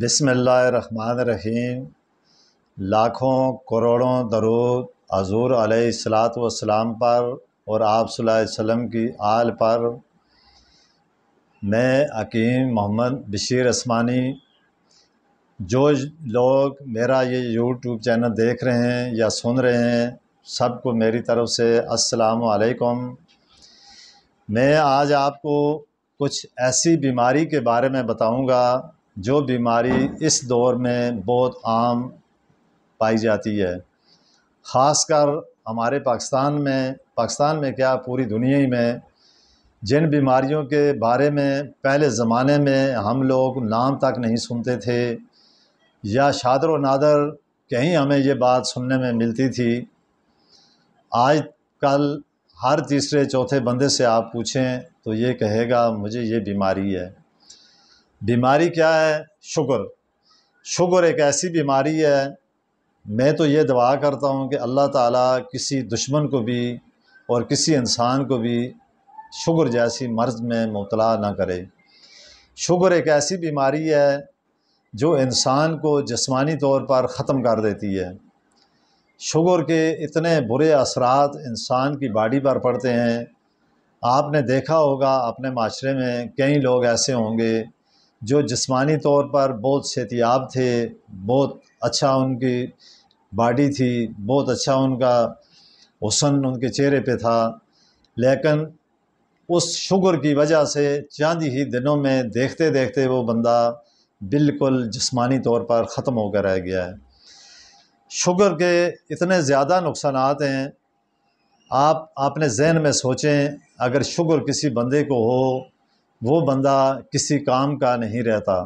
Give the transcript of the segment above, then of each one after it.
बसमीम लाखों करोड़ों दरूद हजूर सलात वसलाम पर और आप वसम की आल पर मैं हकीम मोहम्मद बशीर असमानी जो लोग मेरा ये यूट्यूब चैनल देख रहे हैं या सुन रहे हैं सबको मेरी तरफ़ से अस्सलाम मैं आज आपको कुछ ऐसी बीमारी के बारे में बताऊंगा जो बीमारी इस दौर में बहुत आम पाई जाती है ख़ासकर हमारे पाकिस्तान में पाकिस्तान में क्या पूरी दुनिया ही में जिन बीमारियों के बारे में पहले ज़माने में हम लोग नाम तक नहीं सुनते थे या शादर व नादर कहीं हमें ये बात सुनने में मिलती थी आज कल हर तीसरे चौथे बंदे से आप पूछें तो ये कहेगा मुझे ये बीमारी है बीमारी क्या है शुगर शुगर एक ऐसी बीमारी है मैं तो ये दवा करता हूँ कि अल्लाह ताला किसी दुश्मन को भी और किसी इंसान को भी शुगर जैसी मर्ज़ में मुबला ना करे शुगर एक ऐसी बीमारी है जो इंसान को जिसमानी तौर पर ख़त्म कर देती है शुगर के इतने बुरे असरात इंसान की बाडी पर पड़ते हैं आपने देखा होगा अपने माशरे में कई लोग ऐसे होंगे जो जिस्मानी तौर पर बहुत सेहतियाब थे बहुत अच्छा उनकी बॉडी थी बहुत अच्छा उनका हुसन उनके चेहरे पे था लेकिन उस शुगर की वजह से चंद ही दिनों में देखते देखते वो बंदा बिल्कुल जिस्मानी तौर पर ख़त्म होकर रह गया है शुगर के इतने ज़्यादा नुकसान हैं आप अपने जहन में सोचें अगर शुगर किसी बंदे को हो वो बंदा किसी काम का नहीं रहता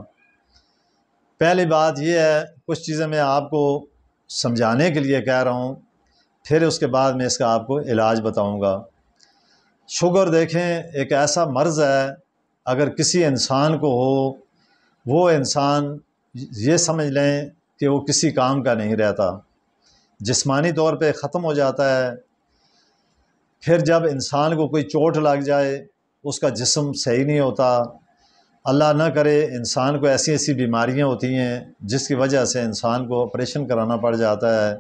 पहली बात यह है कुछ चीज़ें मैं आपको समझाने के लिए कह रहा हूँ फिर उसके बाद मैं इसका आपको इलाज बताऊँगा शुगर देखें एक ऐसा मर्ज़ है अगर किसी इंसान को हो वो इंसान ये समझ लें कि वो किसी काम का नहीं रहता जिस्मानी तौर पे ख़त्म हो जाता है फिर जब इंसान को कोई चोट लग जाए उसका जिसम सही नहीं होता अल्लाह ना करे इंसान को ऐसी ऐसी बीमारियां होती हैं जिसकी वजह से इंसान को ऑपरेशन कराना पड़ जाता है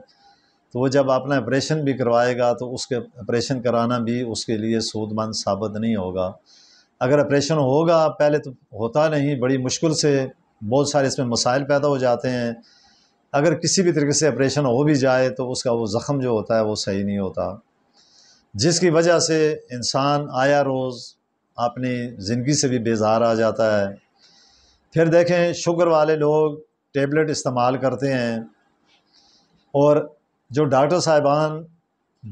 तो वो जब अपना ऑपरेशन भी करवाएगा तो उसके ऑपरेशन कराना भी उसके लिए सूदमंद साबित नहीं होगा अगर ऑपरेशन होगा पहले तो होता नहीं बड़ी मुश्किल से बहुत सारे इसमें मसाइल पैदा हो जाते हैं अगर किसी भी तरीके से ऑपरेशन हो भी जाए तो उसका वो ज़ख़म जो होता है वो सही नहीं होता जिसकी वजह से इंसान आया रोज़ अपनी ज़िंदगी से भी बेजार आ जाता है फिर देखें शुगर वाले लोग टेबलेट इस्तेमाल करते हैं और जो डॉक्टर साहिबान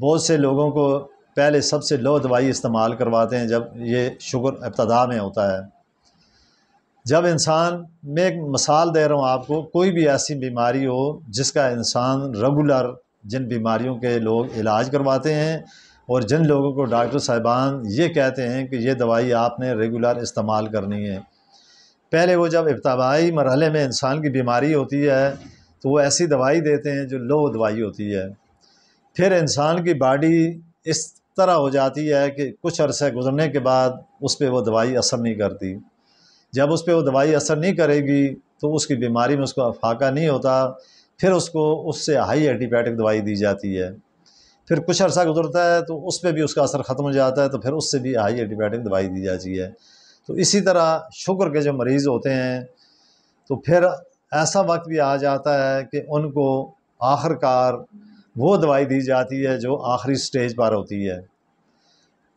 बहुत से लोगों को पहले सबसे लो दवाई इस्तेमाल करवाते हैं जब ये शुगर इब्तदा में होता है जब इंसान मैं एक मिसाल दे रहा हूँ आपको कोई भी ऐसी बीमारी हो जिसका इंसान रेगुलर जिन बीमारियों के लोग इलाज करवाते हैं और जिन लोगों को डॉक्टर साहिबान ये कहते हैं कि ये दवाई आपने रेगुलर इस्तेमाल करनी है पहले वो जब इब्तदाई मरहले में इंसान की बीमारी होती है तो वो ऐसी दवाई देते हैं जो लो दवाई होती है फिर इंसान की बॉडी इस तरह हो जाती है कि कुछ अरसे गुजरने के बाद उस पर वो दवाई असर नहीं करती जब उस पर वो दवाई असर नहीं करेगी तो उसकी बीमारी में उसको फाका नहीं होता फिर उसको उससे हाई एंटीबायोटिक दवाई दी जाती है फिर कुछ अर्सा गुजरता है तो उस पर भी उसका असर ख़त्म हो जाता है तो फिर उससे भी हाई एंटीबायोटिक दवाई दी जाती है तो इसी तरह शुगर के जो मरीज़ होते हैं तो फिर ऐसा वक्त भी आ जाता है कि उनको आखिरकार वो दवाई दी जाती है जो आखिरी स्टेज पर होती है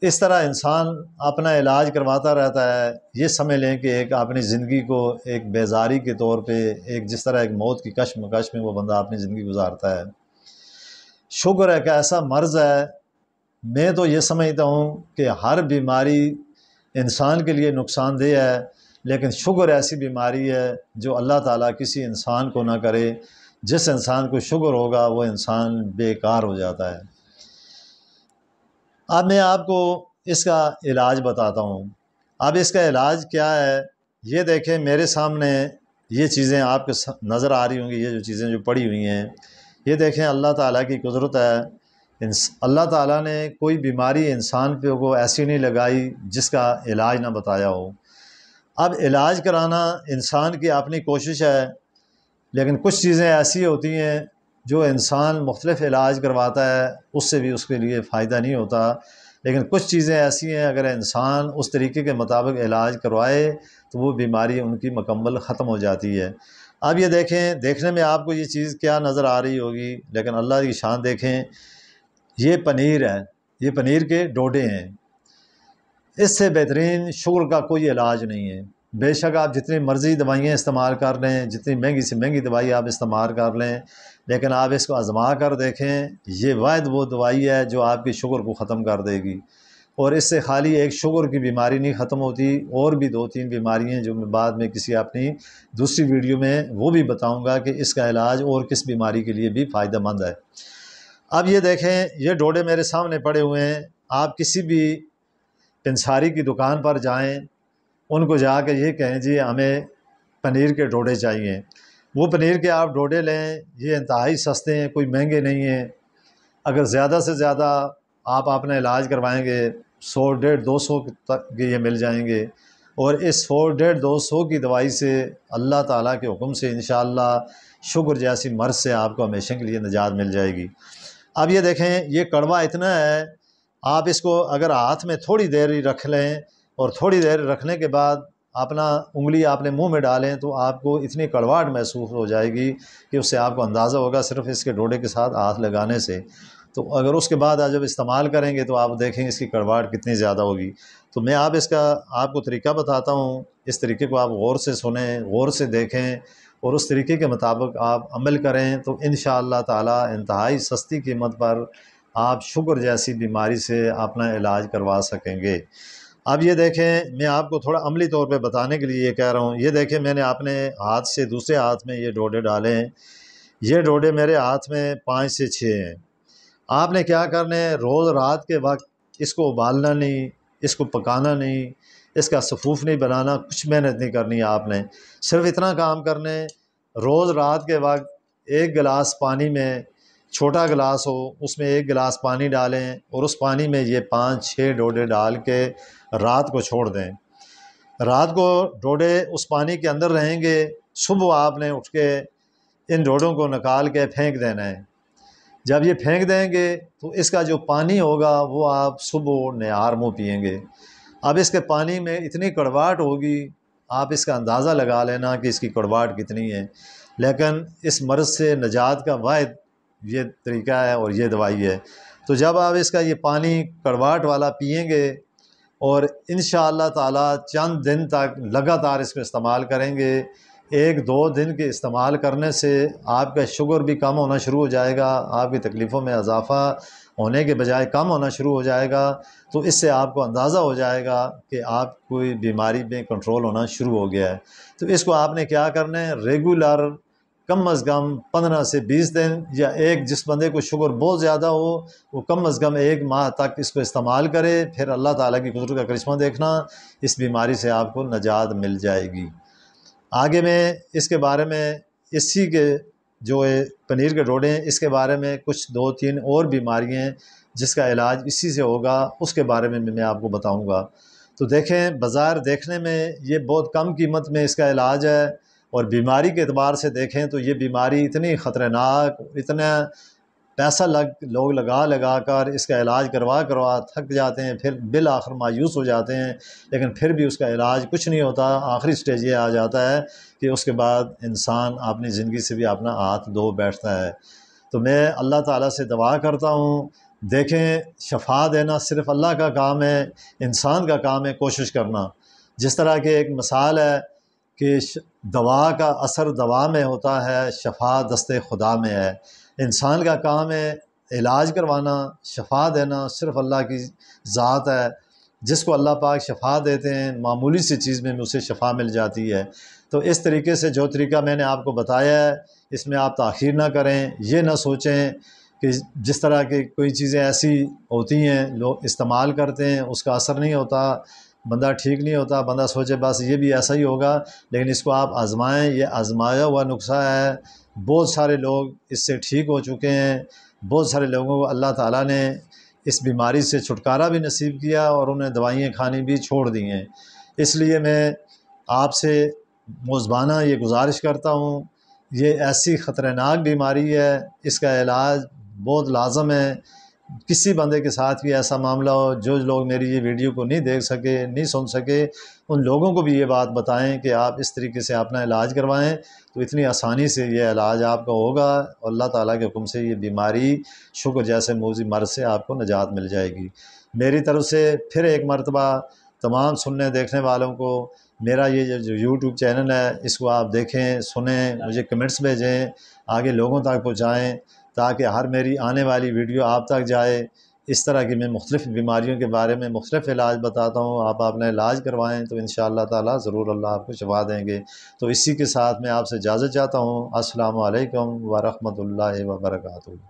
इस तरह इंसान अपना इलाज करवाता रहता है ये समझ लें कि एक अपनी ज़िंदगी को एक बेजारी के तौर पे एक जिस तरह एक मौत की कश कश्म में वो बंदा अपनी ज़िंदगी गुजारता है शुगर एक ऐसा मर्ज़ है मैं तो ये समझता हूँ कि हर बीमारी इंसान के लिए नुकसानदेह है लेकिन शुगर ऐसी बीमारी है जो अल्लाह ताला किसी इंसान को ना करे जिस इंसान को शुगर होगा वो इंसान बेकार हो जाता है अब मैं आपको इसका इलाज बताता हूँ अब इसका इलाज क्या है ये देखें मेरे सामने ये चीज़ें आपके नज़र आ रही होंगी ये जो चीज़ें जो पड़ी हुई हैं ये देखें अल्लाह ताला की कुदरत है अल्लाह ताला ने कोई बीमारी इंसान पे को ऐसी नहीं लगाई जिसका इलाज ना बताया हो अब इलाज कराना इंसान की अपनी कोशिश है लेकिन कुछ चीज़ें ऐसी होती हैं जो इंसान मुख्तलिफ इलाज करवाता है उससे भी उसके लिए फ़ायदा नहीं होता लेकिन कुछ चीज़ें ऐसी हैं अगर इंसान उस तरीके के मुताबिक इलाज करवाए तो वो बीमारी उनकी मकम्मल ख़त्म हो जाती है अब ये देखें देखने में आपको ये चीज़ क्या नज़र आ रही होगी लेकिन अल्लाह की शान देखें ये पनीर है ये पनीर के डोडे हैं इससे बेहतरीन शुगर का कोई इलाज नहीं है बेशक आप जितनी मर्ज़ी दवाइयाँ इस्तेमाल कर लें जितनी महंगी से महंगी दवाई आप इस्तेमाल कर लें लेकिन आप इसको आज़मा कर देखें ये वाद वो दवाई है जो आपकी शुगर को ख़त्म कर देगी और इससे खाली एक शुगर की बीमारी नहीं ख़त्म होती और भी दो तीन बीमारियां जो मैं बाद में किसी अपनी दूसरी वीडियो में वो भी बताऊंगा कि इसका इलाज और किस बीमारी के लिए भी फ़ायदेमंद है अब ये देखें ये डोडे मेरे सामने पड़े हुए हैं आप किसी भी पंसारी की दुकान पर जाएँ उनको जा कर ये कहें जी हमें पनीर के डोडे चाहिए वो पनीर के आप डोडे लें ये इंतहाई सस्ते हैं कोई महंगे नहीं हैं अगर ज़्यादा से ज़्यादा आप अपना इलाज करवाएंगे सौ डेढ़ दो सौ तक के ये मिल जाएंगे और इस सौ डेढ़ दो सौ की दवाई से अल्लाह ताला के हुक्म से इन शुगर जैसी मर्ज़ से आपको हमेशा के लिए निजात मिल जाएगी अब ये देखें ये कड़वा इतना है आप इसको अगर हाथ में थोड़ी देर ही रख लें और थोड़ी देर रखने के बाद अपना उंगली आपने मुंह में डालें तो आपको इतनी कड़वाहट महसूस हो जाएगी कि उससे आपको अंदाज़ा होगा सिर्फ इसके डोडे के साथ हाथ लगाने से तो अगर उसके बाद आज जब इस्तेमाल करेंगे तो आप देखेंगे इसकी कड़वाहट कितनी ज़्यादा होगी तो मैं आप इसका आपको तरीका बताता हूँ इस तरीके को आप गौर से सुने गौर से देखें और उस तरीके के मुताबिक आप अमल करें तो इन ताला इंतहाई सस्ती कीमत पर आप शुगर जैसी बीमारी से अपना इलाज करवा सकेंगे अब ये देखें मैं आपको थोड़ा अमली तौर पे बताने के लिए ये कह रहा हूँ ये देखें मैंने आपने हाथ से दूसरे हाथ में ये डोडे डाले हैं ये डोडे मेरे हाथ में पाँच से छः हैं आपने क्या करना है रोज़ रात के वक्त इसको उबालना नहीं इसको पकाना नहीं इसका सफूफ नहीं बनाना कुछ मेहनत नहीं करनी आपने सिर्फ इतना काम करना है रोज़ रात के वक्त एक गिलास पानी में छोटा गिलास हो उसमें एक गिलास पानी डालें और उस पानी में ये पाँच छः डोडे डाल के रात को छोड़ दें रात को डोडे उस पानी के अंदर रहेंगे सुबह आपने उठ के इन डोडों को निकाल के फेंक देना है जब ये फेंक देंगे तो इसका जो पानी होगा वो आप सुबह नार मुँह पियेंगे अब इसके पानी में इतनी कड़वाहट होगी आप इसका अंदाज़ा लगा लेना कि इसकी कड़वाहट कितनी है लेकिन इस मर्ज़ से नजात का वाद ये तरीका है और ये दवाई है तो जब आप इसका ये पानी कड़वाहट वाला पियेंगे और इन ताला चंद दिन तक लगातार इसको इस्तेमाल करेंगे एक दो दिन के इस्तेमाल करने से आपका शुगर भी कम होना शुरू हो जाएगा आपकी तकलीफ़ों में इजाफ़ा होने के बजाय कम होना शुरू हो जाएगा तो इससे आपको अंदाज़ा हो जाएगा कि आप कोई बीमारी में कंट्रोल होना शुरू हो गया है तो इसको आपने क्या करना है रेगुलर कम अज़ कम पंद्रह से बीस दिन या एक जिस बंदे को शुगर बहुत ज़्यादा हो वो कम अज़ कम एक माह तक इसको इस्तेमाल करे फिर अल्लाह ताला की कुदरत का करिश्मा देखना इस बीमारी से आपको नजात मिल जाएगी आगे में इसके बारे में इसी के जो पनीर के डोडे हैं इसके बारे में कुछ दो तीन और बीमारियाँ जिसका इलाज इसी से होगा उसके बारे में मैं आपको बताऊँगा तो देखें बाज़ार देखने में ये बहुत कम कीमत में इसका इलाज है और बीमारी के अतबार से देखें तो ये बीमारी इतनी ख़तरनाक इतना पैसा लग लोग लगा लगा कर इसका इलाज करवा करवा थक जाते हैं फिर बिल आखिर मायूस हो जाते हैं लेकिन फिर भी उसका इलाज कुछ नहीं होता आखिरी स्टेज ये आ जाता है कि उसके बाद इंसान अपनी ज़िंदगी से भी अपना हाथ धो बैठता है तो मैं अल्लाह ताला से दवा करता हूँ देखें शफा देना सिर्फ़ अल्लाह का काम है इंसान का काम है कोशिश करना जिस तरह के एक मिसाल है कि दवा का असर दवा में होता है शफा दस्ते खुदा में है इंसान का काम है इलाज करवाना शफा देना सिर्फ अल्लाह की ज़ात है जिसको अल्लाह पाक शफा देते हैं मामूली सी चीज़ में उसे शफा मिल जाती है तो इस तरीके से जो तरीका मैंने आपको बताया है इसमें आप तखिर ना करें ये ना सोचें कि जिस तरह की कोई चीज़ें ऐसी होती हैं लोग इस्तेमाल करते हैं उसका असर नहीं होता बंदा ठीक नहीं होता बंदा सोचे बस ये भी ऐसा ही होगा लेकिन इसको आप आजमाएं ये आजमाया हुआ नुस्खा है बहुत सारे लोग इससे ठीक हो चुके हैं बहुत सारे लोगों को अल्लाह ताला ने इस बीमारी से छुटकारा भी नसीब किया और उन्हें दवाइयाँ खानी भी छोड़ दी हैं इसलिए मैं आपसे मौजबाना ये गुजारिश करता हूँ ये ऐसी ख़तरनाक बीमारी है इसका इलाज बहुत लाजम है किसी बंदे के साथ भी ऐसा मामला हो जो लोग मेरी ये वीडियो को नहीं देख सके नहीं सुन सके उन लोगों को भी ये बात बताएं कि आप इस तरीके से अपना इलाज करवाएं तो इतनी आसानी से ये इलाज आपका होगा और अल्लाह ताला के हुक्म से ये बीमारी शुक्र जैसे मोजी मर्ज से आपको निजात मिल जाएगी मेरी तरफ से फिर एक मरतबा तमाम सुनने देखने वालों को मेरा ये जो यूट्यूब चैनल है इसको आप देखें सुने मुझे कमेंट्स भेजें आगे लोगों तक पहुँचाएँ ताकि हर मेरी आने वाली वीडियो आप तक जाए इस तरह की मैं मुख्तफ बीमारियों के बारे में मुख्तलिफ इलाज बताता हूँ आप अपना इलाज करवाएँ तो इन ताला ज़रूर अल्लाह आपको छुपा देंगे तो इसी के साथ मैं आपसे इजाज़त चाहता हूँ असलकम वरहमल वर्का